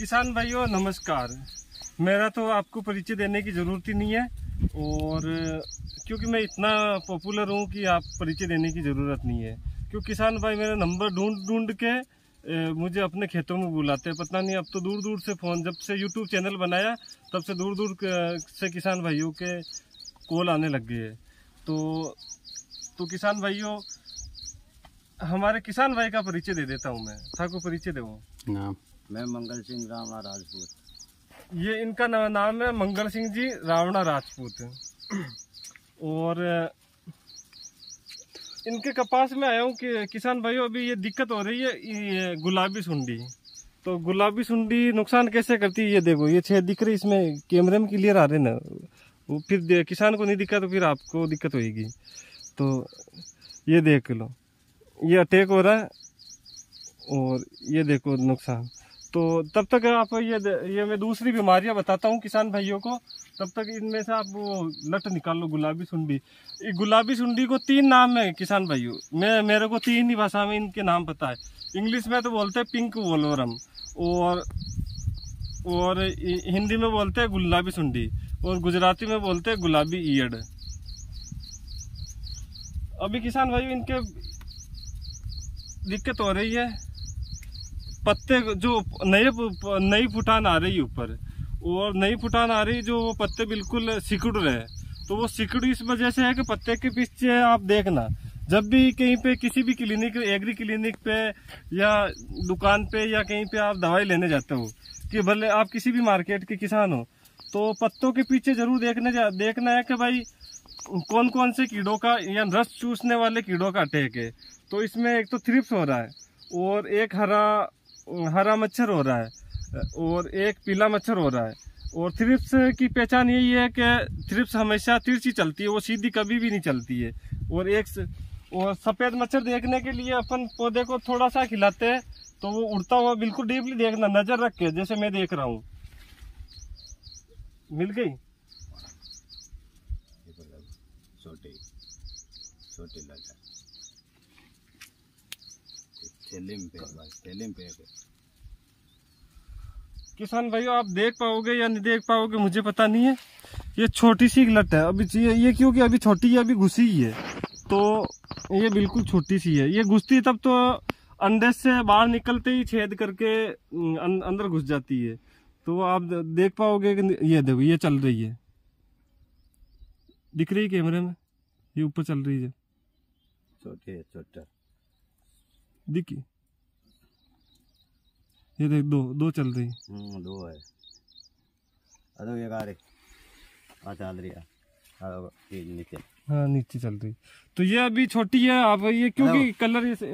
किसान भाइयों नमस्कार मेरा तो आपको परिचय देने की ज़रूरत ही नहीं है और क्योंकि मैं इतना पॉपुलर हूँ कि आप परिचय देने की ज़रूरत नहीं है क्योंकि किसान भाई मेरा नंबर ढूंढ ढूंढ के ए, मुझे अपने खेतों में बुलाते हैं पता नहीं अब तो दूर दूर से फ़ोन जब से यूट्यूब चैनल बनाया तब से दूर दूर से किसान भाइयों के कॉल आने लग गए तो तो किसान भाइयों हमारे किसान भाई का परिचय दे देता हूँ मैं था को परिचय दे वो हाँ। मैं मंगल सिंह रावणा राजपूत ये इनका नाम है मंगल सिंह जी रावणा राजपूत और इनके कपास में आया हूँ कि किसान भाइयों अभी ये दिक्कत हो रही है ये गुलाबी सुंडी तो गुलाबी सुंडी नुकसान कैसे करती है ये देखो ये छह दिख रही इसमें कैमरे में क्लियर आ रहे ना वो फिर किसान को नहीं दिक्कत तो फिर आपको दिक्कत होगी तो ये देख लो ये अटैक हो रहा है और ये देखो नुकसान तो तब तक आप ये ये मैं दूसरी बीमारियां बताता हूँ किसान भाइयों को तब तक इनमें से आप वो लट निकाल लो गुलाबी सुंडी गुलाबी सुंडी को तीन नाम है किसान भाइयों मैं मेरे को तीन ही भाषा में इनके नाम पता है इंग्लिश में तो बोलते हैं पिंक वोलोरम और और हिंदी में बोलते हैं गुलाबी सुंडी और गुजराती में बोलते हैं गुलाबी ईयड अभी किसान भाई इनके दिक्कत हो रही है पत्ते जो नए नई फुटान आ रही है ऊपर और नई फुटान आ रही जो वो पत्ते बिल्कुल सिकुड़ रहे हैं तो वो सिकुड़ इस वजह से है कि पत्ते के पीछे आप देखना जब भी कहीं पे किसी भी क्लिनिक एग्री क्लिनिक पे या दुकान पे या कहीं पे आप दवाई लेने जाते हो कि भले आप किसी भी मार्केट के किसान हो तो पत्तों के पीछे जरूर देखने जा देखना है कि भाई कौन कौन से कीड़ों का या रस चूसने वाले कीड़ों का अटैक है तो इसमें एक तो थ्रिप्स हो रहा है और एक हरा हरा मच्छर हो रहा है और एक पीला मच्छर हो रहा है और थ्रिप्स की पहचान यही है कि थ्रिप्स हमेशा तिरछी चलती है वो सीधी कभी भी नहीं चलती है और एक और सफ़ेद मच्छर देखने के लिए अपन पौधे को थोड़ा सा खिलाते हैं तो वो उड़ता हुआ बिल्कुल डीपली देखना नज़र रख के जैसे मैं देख रहा हूँ मिल गई छोटे छोटे लगा किसान भाइयों आप देख पाओगे या नहीं देख पाओगे मुझे पता नहीं है ये छोटी सी लट है अभी ये क्योंकि अभी छोटी है अभी घुसी ही है तो ये बिल्कुल छोटी सी है ये घुसती तब तो अंदर से बाहर निकलते ही छेद करके हम्म, अं-, अंदर घुस जाती है तो आप देख पाओगे ये देखो ये चल रही है दिख रही है कैमरे में ये ऊपर चल रही है छोटी है छोटा दिखी ये देख दो दो चल रही हम्म, दो है अरे ये गाड़ी आ चल रही है नीचे हाँ नीचे चल रही तो ये अभी छोटी है आप ये क्योंकि कलर ये से,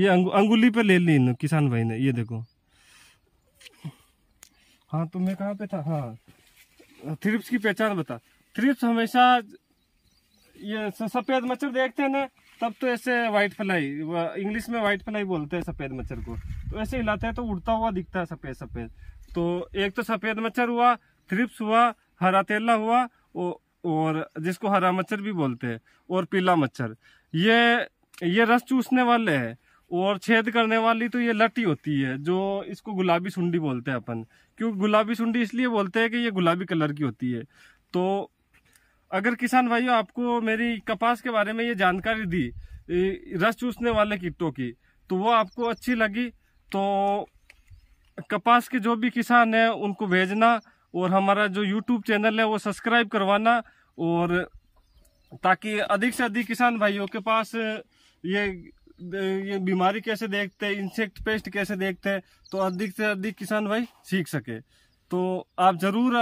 ये अंगुली पे ले ली इन किसान भाई ने ये देखो हाँ तो मैं कहाँ पे था हाँ थ्रिप्स की पहचान बता थ्रिप्स हमेशा ये सफेद मच्छर देखते हैं ना तब तो ऐसे व्हाइट फ्लाई इंग्लिश में व्हाइट फ्लाई बोलते हैं सफेद मच्छर को तो ऐसे हिलाते हैं तो उड़ता हुआ दिखता है सफेद सफेद तो एक तो सफेद मच्छर हुआ थ्रिप्स हुआ हरा तेला हुआ और जिसको हरा मच्छर भी बोलते हैं और पीला मच्छर ये ये रस चूसने वाले हैं और छेद करने वाली तो ये लटी होती है जो इसको गुलाबी सुंडी बोलते हैं अपन क्योंकि गुलाबी सुंडी इसलिए बोलते हैं कि ये गुलाबी कलर की होती है तो अगर किसान भाइयों आपको मेरी कपास के बारे में ये जानकारी दी रस चूसने वाले कीटों की तो वो आपको अच्छी लगी तो कपास के जो भी किसान हैं उनको भेजना और हमारा जो यूट्यूब चैनल है वो सब्सक्राइब करवाना और ताकि अधिक से अधिक किसान भाइयों के पास ये ये बीमारी कैसे देखते हैं इंसेक्ट पेस्ट कैसे देखते हैं तो अधिक से अधिक किसान भाई सीख सके तो आप ज़रूर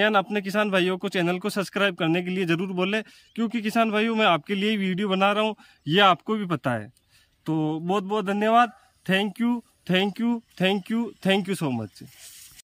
एन अपने किसान भाइयों को चैनल को सब्सक्राइब करने के लिए ज़रूर बोले क्योंकि किसान भाइयों मैं आपके लिए वीडियो बना रहा हूँ ये आपको भी पता है तो बहुत बहुत धन्यवाद thank you thank you thank you thank you so much